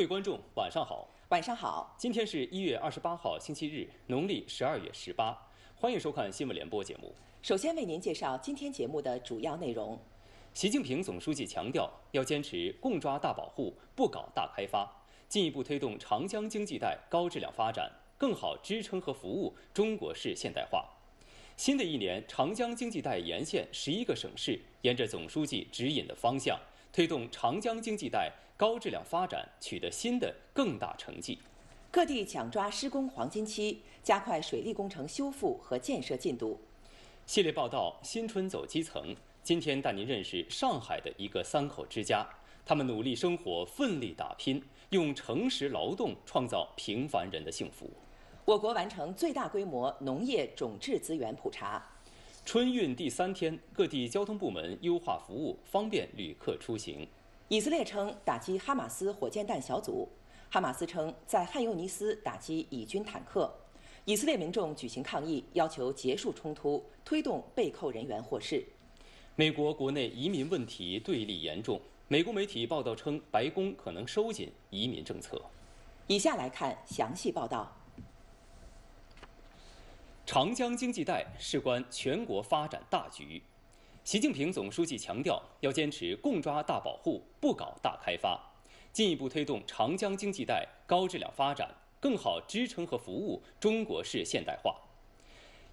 各位观众，晚上好。晚上好。今天是一月二十八号，星期日，农历十二月十八。欢迎收看新闻联播节目。首先为您介绍今天节目的主要内容。习近平总书记强调，要坚持共抓大保护、不搞大开发，进一步推动长江经济带高质量发展，更好支撑和服务中国式现代化。新的一年，长江经济带沿线十一个省市沿着总书记指引的方向，推动长江经济带。高质量发展取得新的更大成绩。各地抢抓施工黄金期，加快水利工程修复和建设进度。系列报道《新春走基层》，今天带您认识上海的一个三口之家，他们努力生活，奋力打拼，用诚实劳动创造平凡人的幸福。我国完成最大规模农业种质资源普查。春运第三天，各地交通部门优化服务，方便旅客出行。以色列称打击哈马斯火箭弹小组，哈马斯称在汉尤尼斯打击以军坦克，以色列民众举行抗议，要求结束冲突，推动被扣人员获释。美国国内移民问题对立严重，美国媒体报道称白宫可能收紧移民政策。以下来看详细报道。长江经济带事关全国发展大局。习近平总书记强调，要坚持共抓大保护、不搞大开发，进一步推动长江经济带高质量发展，更好支撑和服务中国式现代化。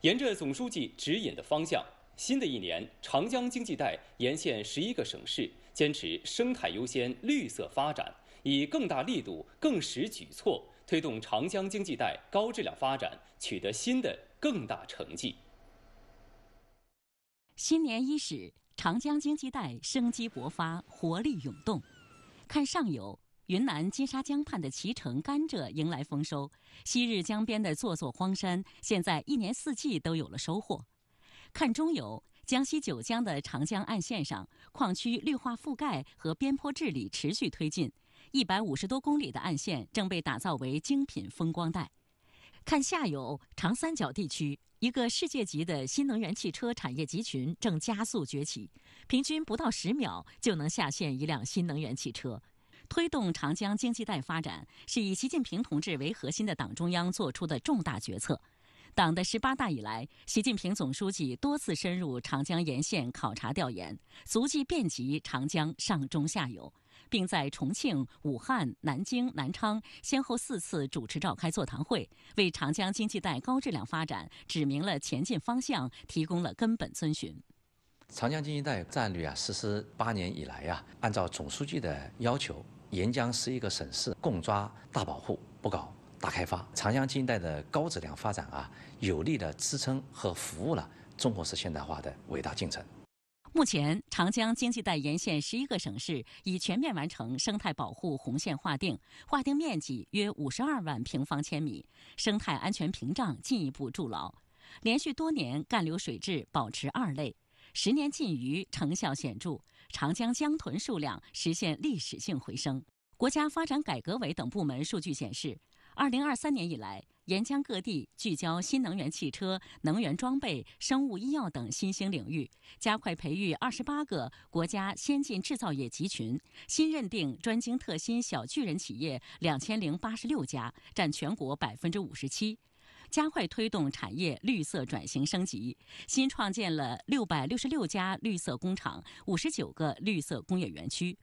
沿着总书记指引的方向，新的一年，长江经济带沿线十一个省市坚持生态优先、绿色发展，以更大力度、更实举措，推动长江经济带高质量发展，取得新的更大成绩。新年伊始，长江经济带生机勃发，活力涌动。看上游，云南金沙江畔的脐橙、甘蔗迎来丰收；昔日江边的座座荒山，现在一年四季都有了收获。看中游，江西九江的长江岸线上，矿区绿化覆盖和边坡治理持续推进，一百五十多公里的岸线正被打造为精品风光带。看下游，长三角地区。一个世界级的新能源汽车产业集群正加速崛起，平均不到十秒就能下线一辆新能源汽车，推动长江经济带发展是以习近平同志为核心的党中央做出的重大决策。党的十八大以来，习近平总书记多次深入长江沿线考察调研，足迹遍及长江上中下游，并在重庆、武汉、南京、南昌先后四次主持召开座谈会，为长江经济带高质量发展指明了前进方向，提供了根本遵循。长江经济带战略啊，实施八年以来呀，按照总书记的要求，沿江十一个省市共抓大保护，不搞。大开发、长江经济带的高质量发展啊，有力的支撑和服务了中国式现代化的伟大进程。目前，长江经济带沿线十一个省市已全面完成生态保护红线划定，划定面积约五十二万平方千米，生态安全屏障进一步筑牢。连续多年干流水质保持二类，十年禁渔成效显著，长江江豚数量实现历史性回升。国家发展改革委等部门数据显示。二零二三年以来，沿江各地聚焦新能源汽车、能源装备、生物医药等新兴领域，加快培育二十八个国家先进制造业集群，新认定专精特新小巨人企业两千零八十六家，占全国百分之五十七，加快推动产业绿色转型升级，新创建了六百六十六家绿色工厂，五十九个绿色工业园区。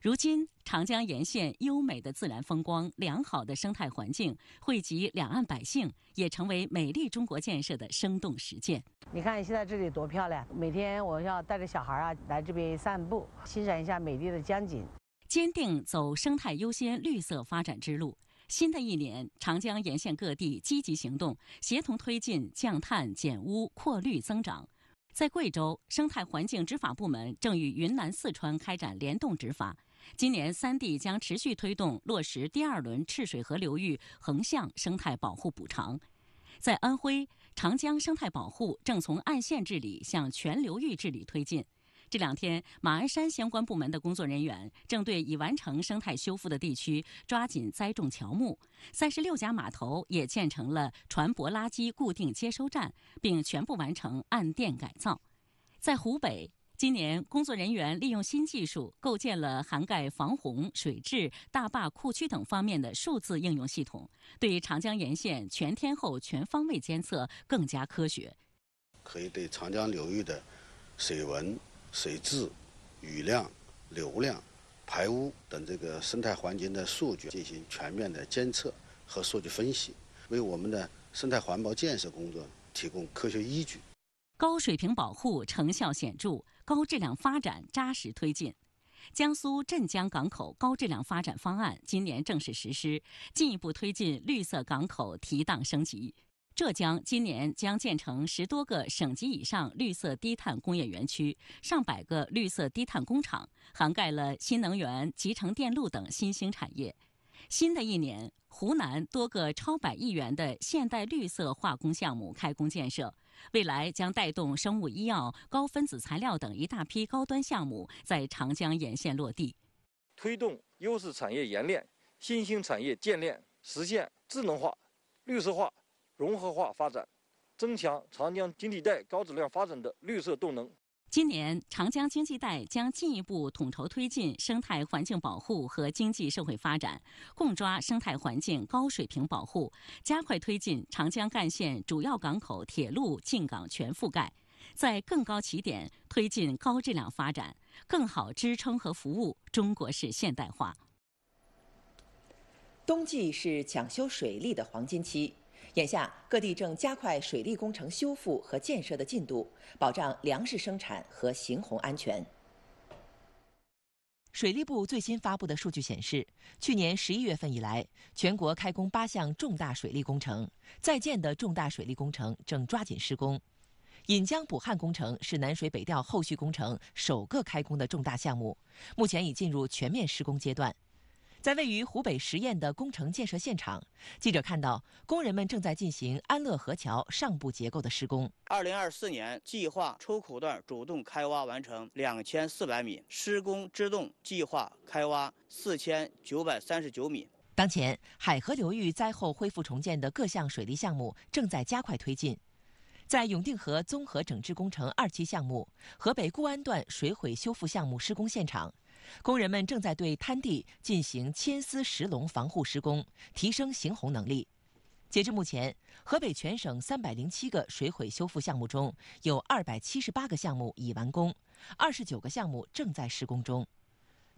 如今，长江沿线优美的自然风光、良好的生态环境惠及两岸百姓，也成为美丽中国建设的生动实践。你看，现在这里多漂亮！每天我要带着小孩啊来这边散步，欣赏一下美丽的江景。坚定走生态优先、绿色发展之路。新的一年，长江沿线各地积极行动，协同推进降碳、减污、扩绿、增长。在贵州，生态环境执法部门正与云南、四川开展联动执法。今年三地将持续推动落实第二轮赤水河流域横向生态保护补偿。在安徽，长江生态保护正从岸线治理向全流域治理推进。这两天，马鞍山相关部门的工作人员正对已完成生态修复的地区抓紧栽种乔木，三十六家码头也建成了船舶垃圾固定接收站，并全部完成岸电改造。在湖北。今年，工作人员利用新技术构建了涵盖防洪、水质、大坝、库区等方面的数字应用系统，对长江沿线全天候、全方位监测更加科学。可以对长江流域的水文、水质、雨量、流量、排污等这个生态环境的数据进行全面的监测和数据分析，为我们的生态环保建设工作提供科学依据。高水平保护成效显著，高质量发展扎实推进。江苏镇江港口高质量发展方案今年正式实施，进一步推进绿色港口提档升级。浙江今年将建成十多个省级以上绿色低碳工业园区、上百个绿色低碳工厂，涵盖了新能源、集成电路等新兴产业。新的一年。湖南多个超百亿元的现代绿色化工项目开工建设，未来将带动生物医药、高分子材料等一大批高端项目在长江沿线落地，推动优势产业延链、新兴产业建链，实现智能化、绿色化、融合化发展，增强长江经济带高质量发展的绿色动能。今年长江经济带将进一步统筹推进生态环境保护和经济社会发展，共抓生态环境高水平保护，加快推进长江干线主要港口铁路进港全覆盖，在更高起点推进高质量发展，更好支撑和服务中国式现代化。冬季是抢修水利的黄金期。眼下，各地正加快水利工程修复和建设的进度，保障粮食生产和行洪安全。水利部最新发布的数据显示，去年十一月份以来，全国开工八项重大水利工程，在建的重大水利工程正抓紧施工。引江补汉工程是南水北调后续工程首个开工的重大项目，目前已进入全面施工阶段。在位于湖北十堰的工程建设现场，记者看到工人们正在进行安乐河桥上部结构的施工。二零二四年计划出口段主动开挖完成两千四百米，施工支洞计划开挖四千九百三十九米。当前海河流域灾后恢复重建的各项水利项目正在加快推进。在永定河综合整治工程二期项目河北固安段水毁修复项目施工现场。工人们正在对滩地进行千丝石笼防护施工，提升行洪能力。截至目前，河北全省三百零七个水毁修复项目中有二百七十八个项目已完工，二十九个项目正在施工中。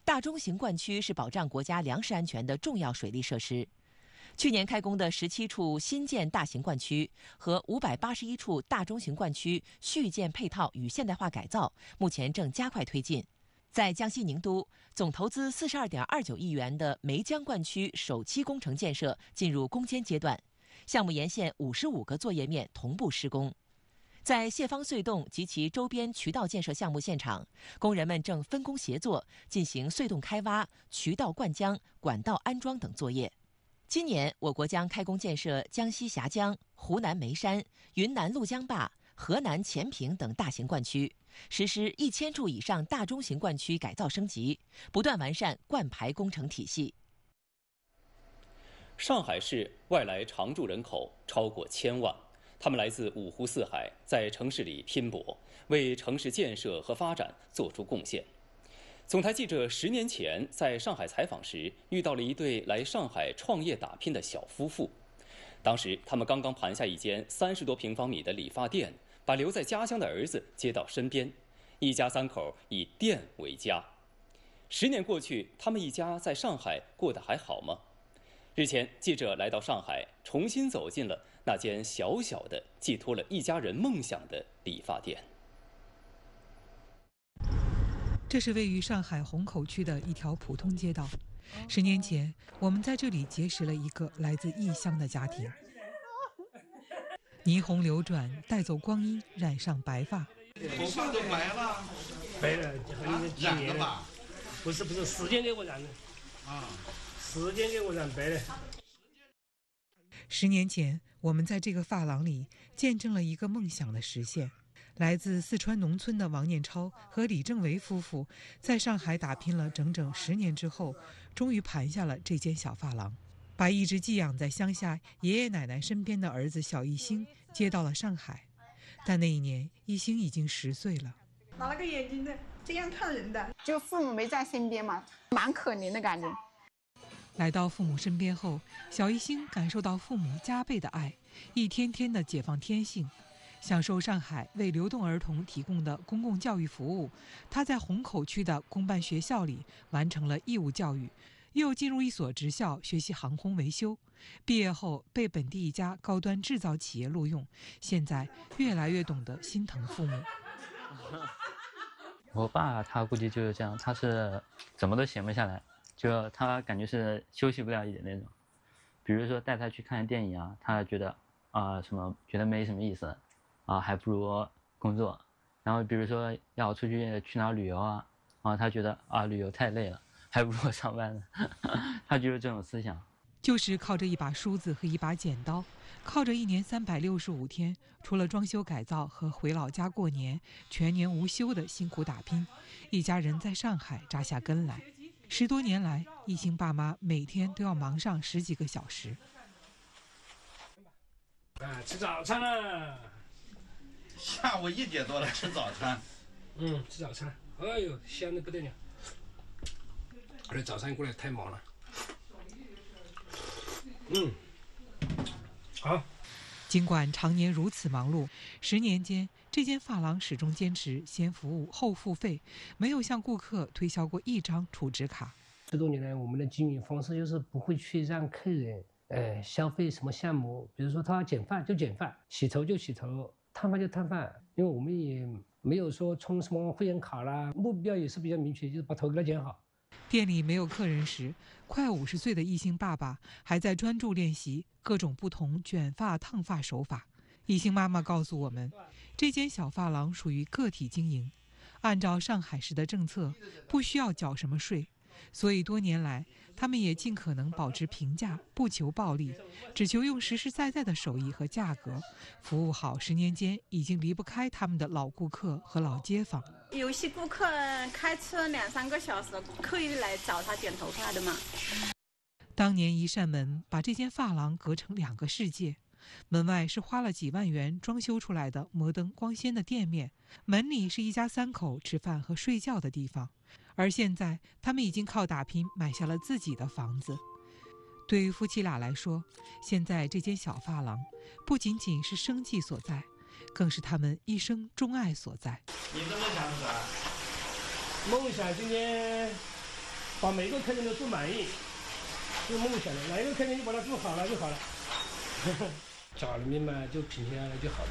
大中型灌区是保障国家粮食安全的重要水利设施。去年开工的十七处新建大型灌区和五百八十一处大中型灌区续建配套与现代化改造，目前正加快推进。在江西宁都，总投资四十二点二九亿元的梅江灌区首期工程建设进入攻坚阶段，项目沿线五十五个作业面同步施工。在谢方隧洞及其周边渠道建设项目现场，工人们正分工协作进行隧洞开挖、渠道灌浆、管道安装等作业。今年，我国将开工建设江西峡江、湖南梅山、云南鹭江坝。河南、前平等大型灌区实施一千处以上大中型灌区改造升级，不断完善灌排工程体系。上海市外来常住人口超过千万，他们来自五湖四海，在城市里拼搏，为城市建设和发展做出贡献。总台记者十年前在上海采访时，遇到了一对来上海创业打拼的小夫妇，当时他们刚刚盘下一间三十多平方米的理发店。把留在家乡的儿子接到身边，一家三口以店为家。十年过去，他们一家在上海过得还好吗？日前，记者来到上海，重新走进了那间小小的、寄托了一家人梦想的理发店。这是位于上海虹口区的一条普通街道。十年前，我们在这里结识了一个来自异乡的家庭。霓虹流转，带走光阴，染上白发。头发都白了，白了，染了吧？不是不是，时间给我染的啊，时间给我染白了。十年前，我们在这个发廊里见证了一个梦想的实现。来自四川农村的王念超和李正维夫妇，在上海打拼了整整十年之后，终于盘下了这间小发廊。把一直寄养在乡下爷爷奶奶身边的儿子小一星接到了上海，但那一年一星已经十岁了。拿了个眼睛的，这样看人的，就父母没在身边嘛，蛮可怜的感觉。来到父母身边后，小一星感受到父母加倍的爱，一天天的解放天性，享受上海为流动儿童提供的公共教育服务。他在虹口区的公办学校里完成了义务教育。又进入一所职校学习航空维修，毕业后被本地一家高端制造企业录用。现在越来越懂得心疼父母。我爸他估计就是这样，他是怎么都闲不下来，就他感觉是休息不了一点那种。比如说带他去看电影啊，他觉得啊什么觉得没什么意思，啊还不如工作。然后比如说要出去去哪旅游啊，啊他觉得啊旅游太累了。还不如我上班呢，他就是这种思想。就是靠着一把梳子和一把剪刀，靠着一年三百六十五天，除了装修改造和回老家过年，全年无休的辛苦打拼，一家人在上海扎下根来。十多年来，一兴爸妈每天都要忙上十几个小时。哎，吃早餐了，下午一点多了吃早餐。嗯，吃早餐，哎呦，香的不得了。可能早上过来太忙了。嗯，好。尽管常年如此忙碌，十年间，这间发廊始终坚持先服务后付费，没有向顾客推销过一张储值卡。十多年来，我们的经营方式就是不会去让客人呃消费什么项目，比如说他剪发就剪发，洗头就洗头，烫发就烫发，因为我们也没有说充什么会员卡啦。目标也是比较明确，就是把头给他剪好。店里没有客人时，快五十岁的艺兴爸爸还在专注练习各种不同卷发烫发手法。艺兴妈妈告诉我们，这间小发廊属于个体经营，按照上海市的政策，不需要缴什么税。所以多年来，他们也尽可能保持平价，不求暴利，只求用实实在在的手艺和价格，服务好十年间已经离不开他们的老顾客和老街坊。有些顾客开车两三个小时，刻意来找他剪头发的嘛。当年一扇门把这间发廊隔成两个世界。门外是花了几万元装修出来的摩登光鲜的店面，门里是一家三口吃饭和睡觉的地方。而现在，他们已经靠打拼买下了自己的房子。对于夫妻俩来说，现在这间小发廊不仅仅是生计所在，更是他们一生钟爱所在。你这么想吧？梦想今天把每个客人都做满意，就梦想的，哪一个客人就把它做好了就好了。小的面嘛，就平平安安就好了。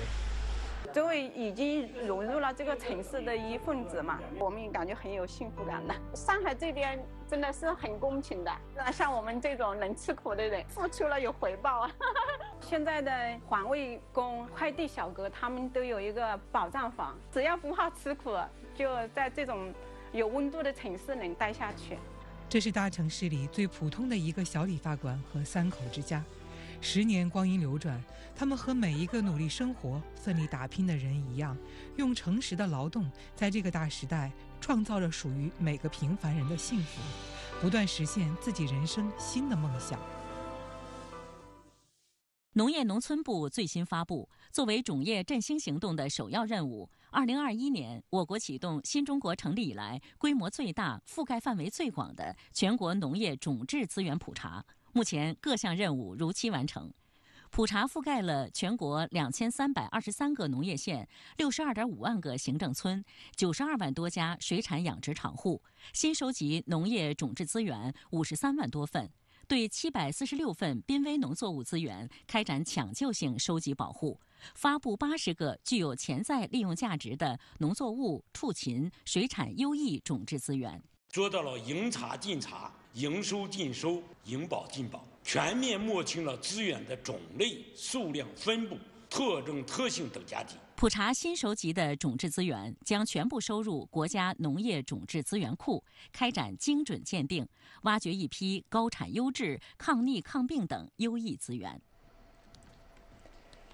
作为已经融入了这个城市的一份子嘛，我们感觉很有幸福感的。上海这边真的是很公平的，那像我们这种能吃苦的人，付出了有回报啊。现在的环卫工、快递小哥，他们都有一个保障房，只要不怕吃苦，就在这种有温度的城市能待下去。这是大城市里最普通的一个小理发馆和三口之家。十年光阴流转，他们和每一个努力生活、奋力打拼的人一样，用诚实的劳动，在这个大时代创造了属于每个平凡人的幸福，不断实现自己人生新的梦想。农业农村部最新发布，作为种业振兴行动的首要任务，2021年，我国启动新中国成立以来规模最大、覆盖范围最广的全国农业种质资源普查。目前各项任务如期完成，普查覆盖了全国两千三百二十三个农业县、六十二点五万个行政村、九十二万多家水产养殖场户，新收集农业种质资源五十三万多份，对七百四十六份濒危农作物资源开展抢救性收集保护，发布八十个具有潜在利用价值的农作物、畜禽、水产优异种质资源。做到了应查尽查、应收尽收、应保尽保，全面摸清了资源的种类、数量、分布、特征、特性等信息。普查新收集的种质资源将全部收入国家农业种质资源库，开展精准鉴定，挖掘一批高产优质、抗逆抗病等优异资源。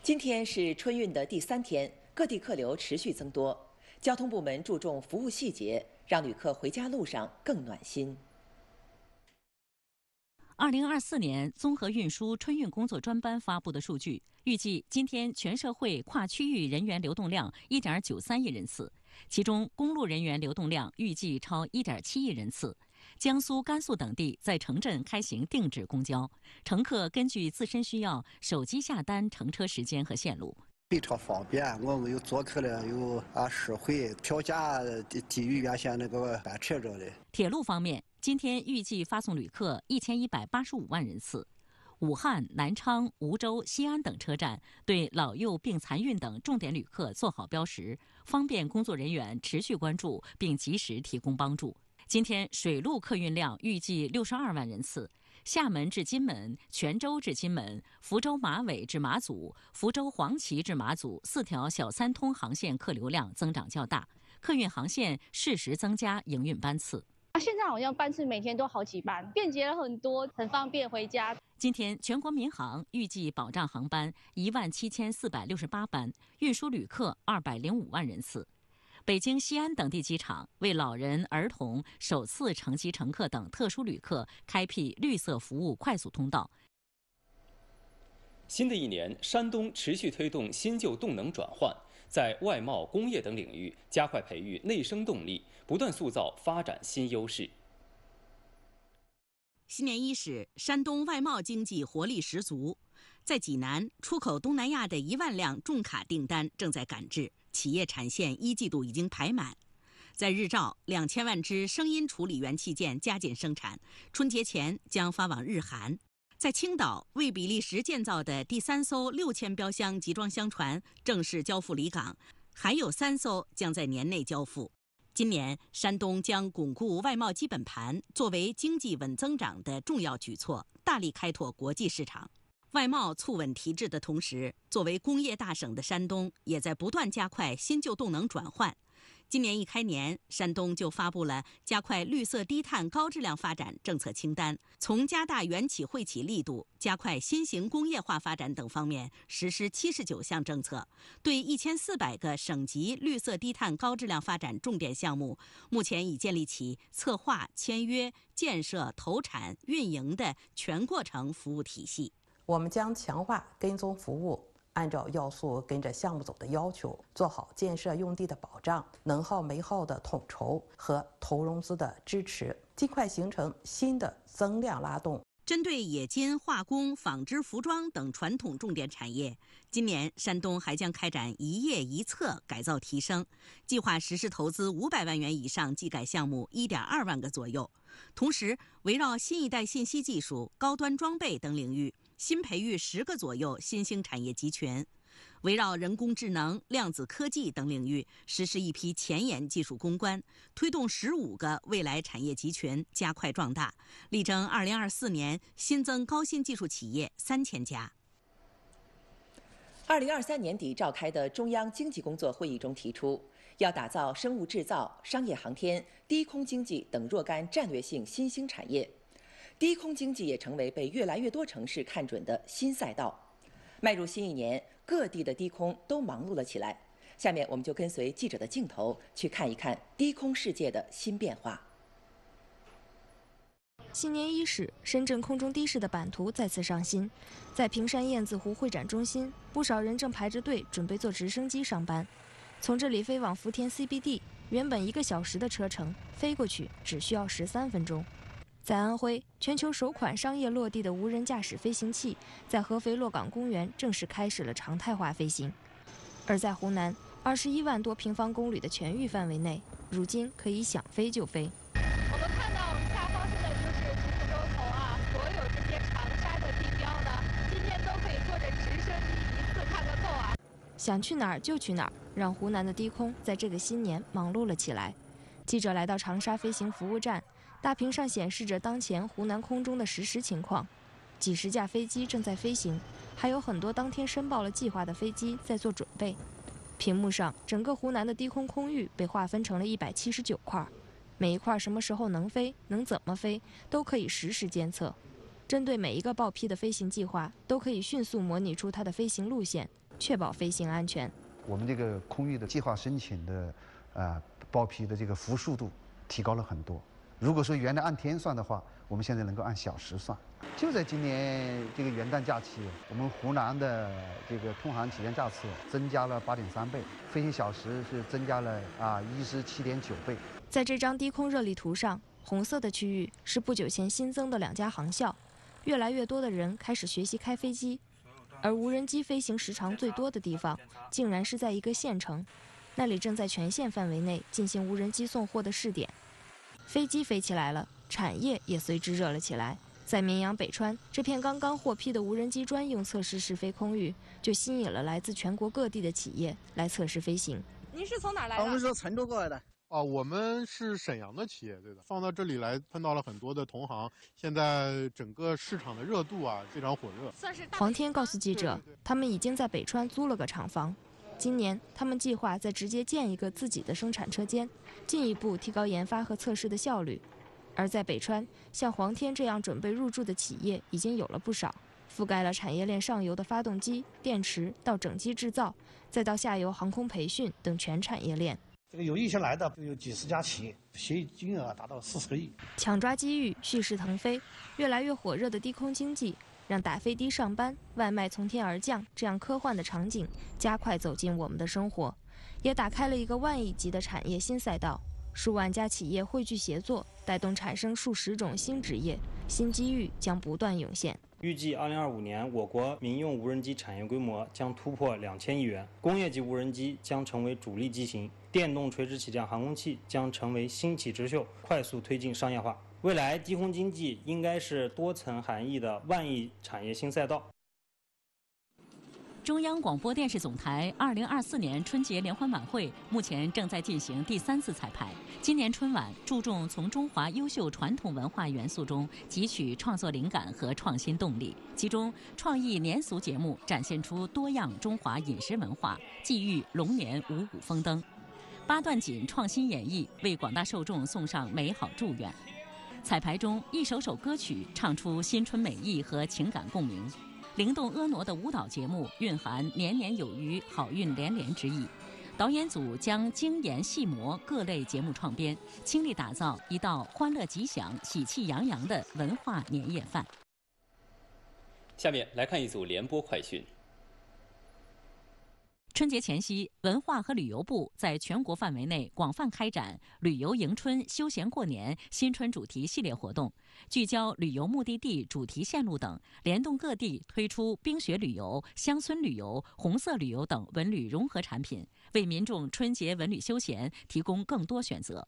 今天是春运的第三天，各地客流持续增多，交通部门注重服务细节。让旅客回家路上更暖心。二零二四年综合运输春运工作专班发布的数据，预计今天全社会跨区域人员流动量一点九三亿人次，其中公路人员流动量预计超一点七亿人次。江苏、甘肃等地在城镇开行定制公交，乘客根据自身需要手机下单乘车时间和线路。非常方便，我们又做客了，又啊实惠，票价低于原先那个班车着的。铁路方面，今天预计发送旅客一千一百八十五万人次，武汉、南昌、梧州、西安等车站对老幼病残孕等重点旅客做好标识，方便工作人员持续关注并及时提供帮助。今天水路客运量预计六十二万人次。厦门至金门、泉州至金门、福州马尾至马祖、福州黄岐至马祖四条小三通航线客流量增长较大，客运航线适时增加营运班次。啊，现在好像班次每天都好几班，便捷了很多，很方便回家。今天全国民航预计保障航班一万七千四百六十八班，运输旅客二百零五万人次。北京、西安等地机场为老人、儿童、首次乘机乘客等特殊旅客开辟绿色服务快速通道。新的一年，山东持续推动新旧动能转换，在外贸、工业等领域加快培育内生动力，不断塑造发展新优势。新年伊始，山东外贸经济活力十足，在济南，出口东南亚的一万辆重卡订单正在赶制。企业产线一季度已经排满，在日照，两千万只声音处理元器件加紧生产，春节前将发往日韩。在青岛，为比利时建造的第三艘六千标箱集装箱船正式交付离港，还有三艘将在年内交付。今年，山东将巩固外贸基本盘作为经济稳增长的重要举措，大力开拓国际市场。外贸促稳提质的同时，作为工业大省的山东也在不断加快新旧动能转换。今年一开年，山东就发布了加快绿色低碳高质量发展政策清单，从加大援企惠企力度、加快新型工业化发展等方面实施七十九项政策，对一千四百个省级绿色低碳高质量发展重点项目，目前已建立起策划、签约、建设、投产、运营的全过程服务体系。我们将强化跟踪服务，按照要素跟着项目走的要求，做好建设用地的保障、能耗煤耗的统筹和投融资的支持，尽快形成新的增量拉动。针对冶金、化工、纺织、服装等传统重点产业，今年山东还将开展“一业一策”改造提升，计划实施投资五百万元以上技改项目一点二万个左右。同时，围绕新一代信息技术、高端装备等领域。新培育十个左右新兴产业集群，围绕人工智能、量子科技等领域实施一批前沿技术攻关，推动十五个未来产业集群加快壮大，力争二零二四年新增高新技术企业三千家。二零二三年底召开的中央经济工作会议中提出，要打造生物制造、商业航天、低空经济等若干战略性新兴产业。低空经济也成为被越来越多城市看准的新赛道。迈入新一年，各地的低空都忙碌了起来。下面，我们就跟随记者的镜头，去看一看低空世界的新变化。新年伊始，深圳空中的士的版图再次上新。在坪山燕子湖会展中心，不少人正排着队准备坐直升机上班。从这里飞往福田 CBD，原本一个小时的车程，飞过去只需要十三分钟。在安徽，全球首款商业落地的无人驾驶飞行器在合肥洛港公园正式开始了常态化飞行；而在湖南，二十一万多平方公里的全域范围内，如今可以想飞就飞。我们看到下方现在就是橘子洲头啊，所有这些长沙的地标呢，今天都可以坐着直升机一次看个够啊！想去哪儿就去哪儿，让湖南的低空在这个新年忙碌了起来。记者来到长沙飞行服务站。大屏上显示着当前湖南空中的实时情况，几十架飞机正在飞行，还有很多当天申报了计划的飞机在做准备。屏幕上，整个湖南的低空空域被划分成了一百七十九块，每一块什么时候能飞、能怎么飞，都可以实时监测。针对每一个报批的飞行计划，都可以迅速模拟出它的飞行路线，确保飞行安全。我们这个空域的计划申请的，啊，报批的这个服速度提高了很多。如果说原来按天算的话，我们现在能够按小时算。就在今年这个元旦假期，我们湖南的这个通航体验架次增加了八点三倍，飞行小时是增加了啊一十七点九倍。在这张低空热力图上，红色的区域是不久前新增的两家航校，越来越多的人开始学习开飞机，而无人机飞行时长最多的地方，竟然是在一个县城，那里正在全县范围内进行无人机送货的试点。飞机飞起来了，产业也随之热了起来。在绵阳北川这片刚刚获批的无人机专用测试试飞空域，就吸引了来自全国各地的企业来测试飞行。您是从哪来？的？我们是从成都过来的。啊，我们是沈阳的企业，对的。放到这里来，碰到了很多的同行。现在整个市场的热度啊，非常火热。黄天告诉记者，他们已经在北川租了个厂房。今年，他们计划再直接建一个自己的生产车间，进一步提高研发和测试的效率。而在北川，像黄天这样准备入驻的企业已经有了不少，覆盖了产业链上游的发动机、电池到整机制造，再到下游航空培训等全产业链。这个有意向来的有几十家企业，协议金额达到四十个亿。抢抓机遇，蓄势腾飞，越来越火热的低空经济。让打飞的上班、外卖从天而降，这样科幻的场景加快走进我们的生活，也打开了一个万亿级的产业新赛道。数万家企业汇聚协作，带动产生数十种新职业、新机遇将不断涌现。预计二零二五年，我国民用无人机产业规模将突破两千亿元，工业级无人机将成为主力机型，电动垂直起降航空器将成为新起之秀，快速推进商业化。未来低空经济应该是多层含义的万亿产业新赛道。中央广播电视总台二零二四年春节联欢晚会目前正在进行第三次彩排。今年春晚注重从中华优秀传统文化元素中汲取创作灵感和创新动力，其中创意年俗节目展现出多样中华饮食文化，寄遇龙年五谷丰登。八段锦创新演绎，为广大受众送上美好祝愿。彩排中，一首首歌曲唱出新春美意和情感共鸣；灵动婀娜的舞蹈节目蕴含年年有余、好运连连之意。导演组将精研细磨各类节目创编，倾力打造一道欢乐吉祥、喜气洋洋的文化年夜饭。下面来看一组联播快讯。春节前夕，文化和旅游部在全国范围内广泛开展“旅游迎春、休闲过年、新春主题”系列活动，聚焦旅游目的地、主题线路等，联动各地推出冰雪旅游、乡村旅游、红色旅游等文旅融合产品，为民众春节文旅休闲提供更多选择。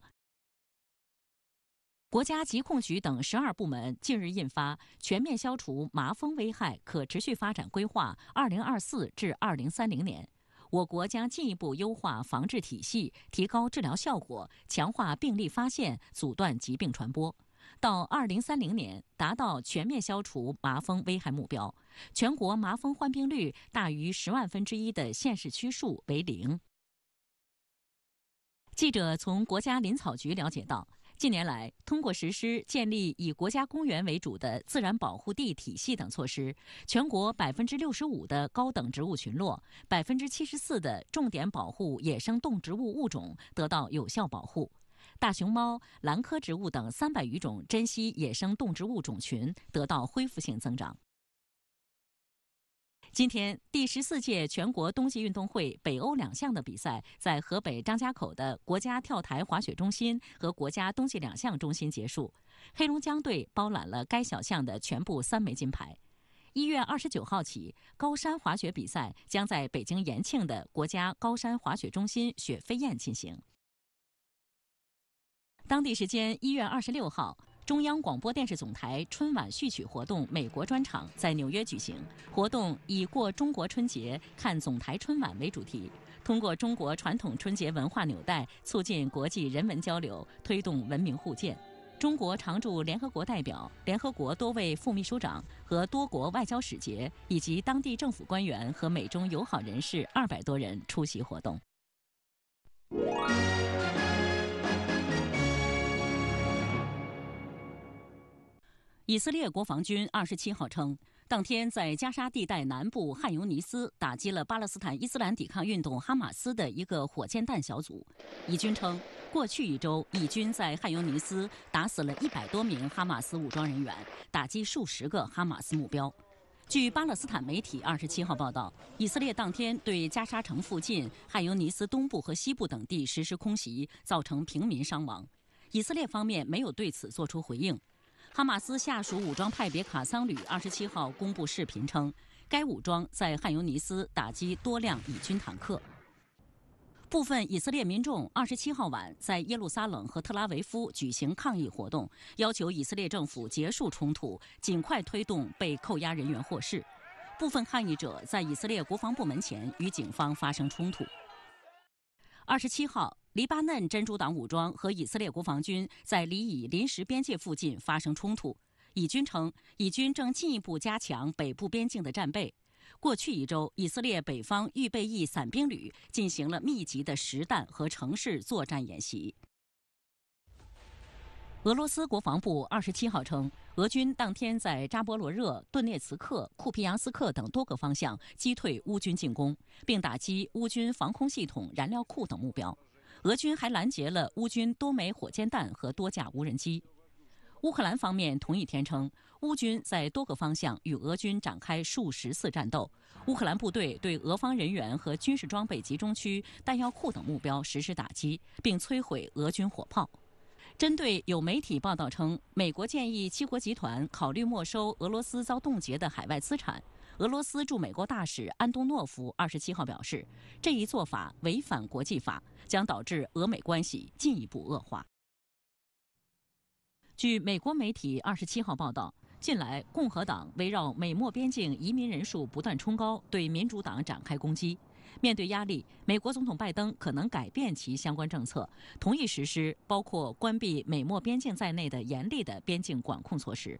国家疾控局等十二部门近日印发《全面消除麻风危害可持续发展规划（二零二四至二零三零年）》。我国将进一步优化防治体系，提高治疗效果，强化病例发现，阻断疾病传播。到2030年，达到全面消除麻风危害目标，全国麻风患病率大于十万分之一的县市区数为零。记者从国家林草局了解到。近年来，通过实施建立以国家公园为主的自然保护地体系等措施，全国百分之六十五的高等植物群落、百分之七十四的重点保护野生动植物物种得到有效保护，大熊猫、兰科植物等三百余种珍稀野生动植物种群得到恢复性增长。今天，第十四届全国冬季运动会北欧两项的比赛在河北张家口的国家跳台滑雪中心和国家冬季两项中心结束。黑龙江队包揽了该小项的全部三枚金牌。一月二十九号起，高山滑雪比赛将在北京延庆的国家高山滑雪中心雪飞燕进行。当地时间一月二十六号。中央广播电视总台春晚序曲活动美国专场在纽约举行。活动以“过中国春节，看总台春晚”为主题，通过中国传统春节文化纽带，促进国际人文交流，推动文明互鉴。中国常驻联合国代表、联合国多位副秘书长和多国外交使节以及当地政府官员和美中友好人士二百多人出席活动。以色列国防军二十七号称，当天在加沙地带南部汉尤尼斯打击了巴勒斯坦伊斯兰抵抗运动哈马斯的一个火箭弹小组。以军称，过去一周，以军在汉尤尼斯打死了一百多名哈马斯武装人员，打击数十个哈马斯目标。据巴勒斯坦媒体二十七号报道，以色列当天对加沙城附近汉尤尼斯东部和西部等地实施空袭，造成平民伤亡。以色列方面没有对此作出回应。哈马斯下属武装派别卡桑旅二十七号公布视频称，该武装在汉尤尼斯打击多辆以军坦克。部分以色列民众二十七号晚在耶路撒冷和特拉维夫举行抗议活动，要求以色列政府结束冲突，尽快推动被扣押人员获释。部分抗议者在以色列国防部门前与警方发生冲突。二十七号。黎巴嫩真主党武装和以色列国防军在黎以临时边界附近发生冲突。以军称，以军正进一步加强北部边境的战备。过去一周，以色列北方预备役伞兵旅进行了密集的实弹和城市作战演习。俄罗斯国防部二十七号称，俄军当天在扎波罗热、顿涅茨克、库皮扬斯克等多个方向击退乌军进攻，并打击乌军防空系统、燃料库等目标。俄军还拦截了乌军多枚火箭弹和多架无人机。乌克兰方面同一天称，乌军在多个方向与俄军展开数十次战斗。乌克兰部队对俄方人员和军事装备集中区、弹药库等目标实施打击，并摧毁俄军火炮。针对有媒体报道称，美国建议七国集团考虑没收俄罗斯遭冻结的海外资产。俄罗斯驻美国大使安东诺夫二十七号表示，这一做法违反国际法，将导致俄美关系进一步恶化。据美国媒体二十七号报道，近来共和党围绕美墨边境移民人数不断冲高，对民主党展开攻击。面对压力，美国总统拜登可能改变其相关政策，同意实施包括关闭美墨边境在内的严厉的边境管控措施。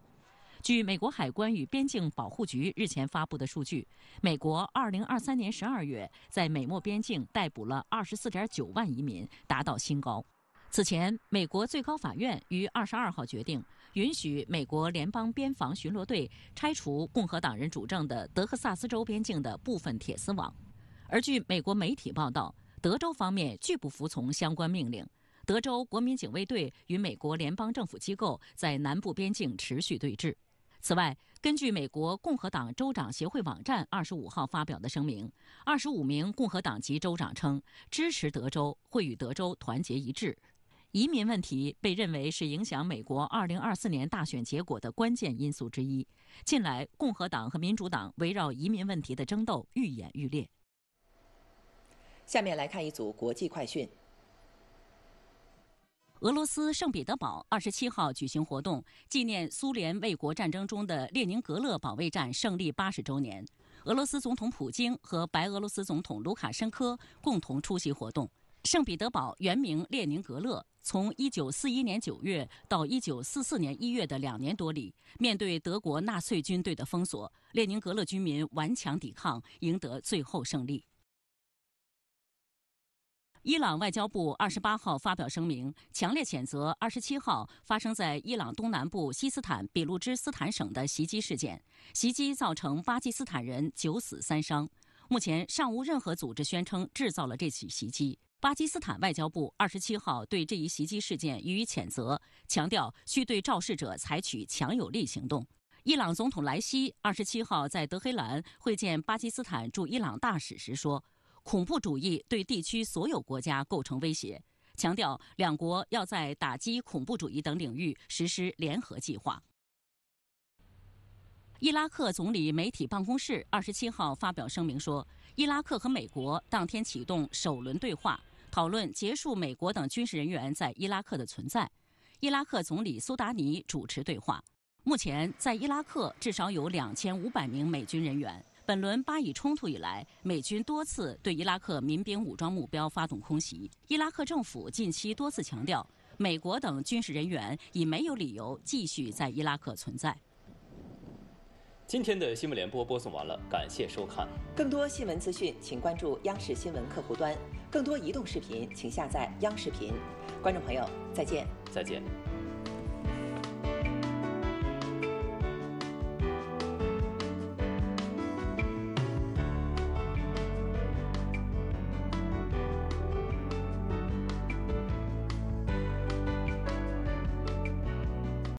据美国海关与边境保护局日前发布的数据，美国2023年12月在美墨边境逮捕了24.9万移民，达到新高。此前，美国最高法院于22号决定，允许美国联邦边防巡逻队拆除共和党人主政的德克萨斯州边境的部分铁丝网。而据美国媒体报道，德州方面拒不服从相关命令，德州国民警卫队与美国联邦政府机构在南部边境持续对峙。此外，根据美国共和党州长协会网站二十五号发表的声明，二十五名共和党籍州长称支持德州会与德州团结一致。移民问题被认为是影响美国二零二四年大选结果的关键因素之一。近来，共和党和民主党围绕移民问题的争斗愈演愈烈。下面来看一组国际快讯。俄罗斯圣彼得堡二十七号举行活动，纪念苏联卫国战争中的列宁格勒保卫战胜利八十周年。俄罗斯总统普京和白俄罗斯总统卢卡申科共同出席活动。圣彼得堡原名列宁格勒，从一九四一年九月到一九四四年一月的两年多里，面对德国纳粹军队的封锁，列宁格勒居民顽强抵抗，赢得最后胜利。伊朗外交部二十八号发表声明，强烈谴责二十七号发生在伊朗东南部西斯坦比路支斯坦省的袭击事件。袭击造成巴基斯坦人九死三伤，目前尚无任何组织宣称制造了这起袭击。巴基斯坦外交部二十七号对这一袭击事件予以谴责，强调需对肇事者采取强有力行动。伊朗总统莱西二十七号在德黑兰会见巴基斯坦驻伊朗大使时说。恐怖主义对地区所有国家构成威胁，强调两国要在打击恐怖主义等领域实施联合计划。伊拉克总理媒体办公室二十七号发表声明说，伊拉克和美国当天启动首轮对话，讨论结束美国等军事人员在伊拉克的存在。伊拉克总理苏达尼主持对话。目前在伊拉克至少有两千五百名美军人员。本轮巴以冲突以来，美军多次对伊拉克民兵武装目标发动空袭。伊拉克政府近期多次强调，美国等军事人员已没有理由继续在伊拉克存在。今天的新闻联播播送完了，感谢收看。更多新闻资讯，请关注央视新闻客户端；更多移动视频，请下载央视频。观众朋友，再见。再见。